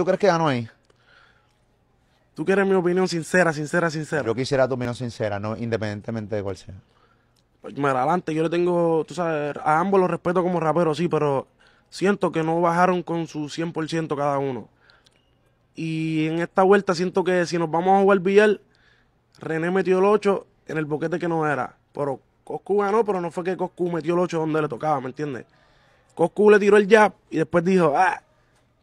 ¿Tú crees que ganó ahí? Tú quieres mi opinión sincera, sincera, sincera. Yo quisiera tu opinión sincera, no independientemente de cuál sea. Pues mira, adelante, yo le tengo, tú sabes, a ambos los respeto como raperos, sí, pero siento que no bajaron con su 100% cada uno. Y en esta vuelta siento que si nos vamos a jugar billar, René metió el 8 en el boquete que no era. Pero Coscu ganó, pero no fue que Coscu metió el 8 donde le tocaba, ¿me entiendes? Coscu le tiró el jab y después dijo, ah,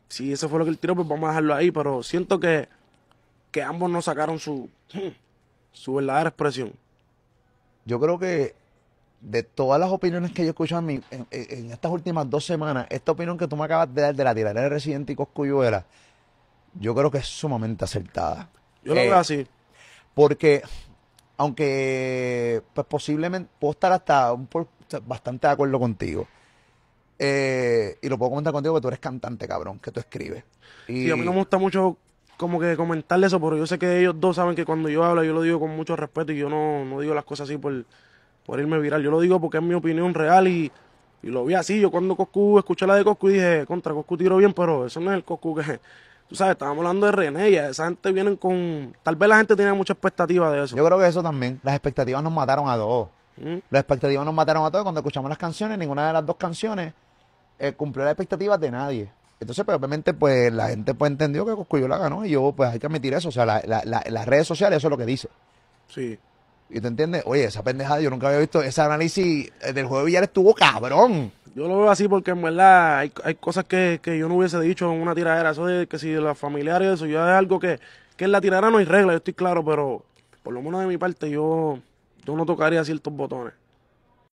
si eso fue lo que el tiro pues vamos a dejarlo ahí. Pero siento que, que ambos no sacaron su, su verdadera expresión. Yo creo que de todas las opiniones que yo he escuchado en, en, estas últimas dos semanas, esta opinión que tú me acabas de dar de la tiradera de Residente y Coscuyuela, yo creo que es sumamente acertada. Yo lo eh, veo así. Porque, aunque pues posiblemente puedo estar hasta bastante de acuerdo contigo, eh, y lo puedo comentar contigo Que tú eres cantante, cabrón, que tú escribes. Y... a mí no me gusta mucho como que comentarle eso, pero yo sé que ellos dos saben que cuando yo hablo yo lo digo con mucho respeto y yo no, no digo las cosas así por, por irme viral. Yo lo digo porque es mi opinión real y, y lo vi así. Yo cuando Coscu escuché la de Coscu dije, contra Coscu tiro bien, pero eso no es el Coscu que... Tú sabes, estábamos hablando de Rene y esa gente vienen con... Tal vez la gente tiene mucha expectativa de eso. Yo creo que eso también. Las expectativas nos mataron a dos. Mm. Las expectativas nos mataron a todos. Cuando escuchamos las canciones, ninguna de las dos canciones eh, cumplió las expectativas de nadie. Entonces, pues, obviamente, pues la gente pues entendió que Coscuyo la ganó y yo, pues hay que admitir eso. O sea, la, la, las redes sociales, eso es lo que dice. Sí. ¿Y te entiendes? Oye, esa pendejada, yo nunca había visto ese análisis eh, del juego de billar estuvo cabrón. Yo lo veo así porque en verdad hay, cosas que, yo no hubiese dicho en una tiradera. Eso de que si de los familiares, eso ya es algo que, que en la tiradera no hay regla, yo estoy claro, pero por lo menos de mi parte yo, yo no tocaría ciertos botones.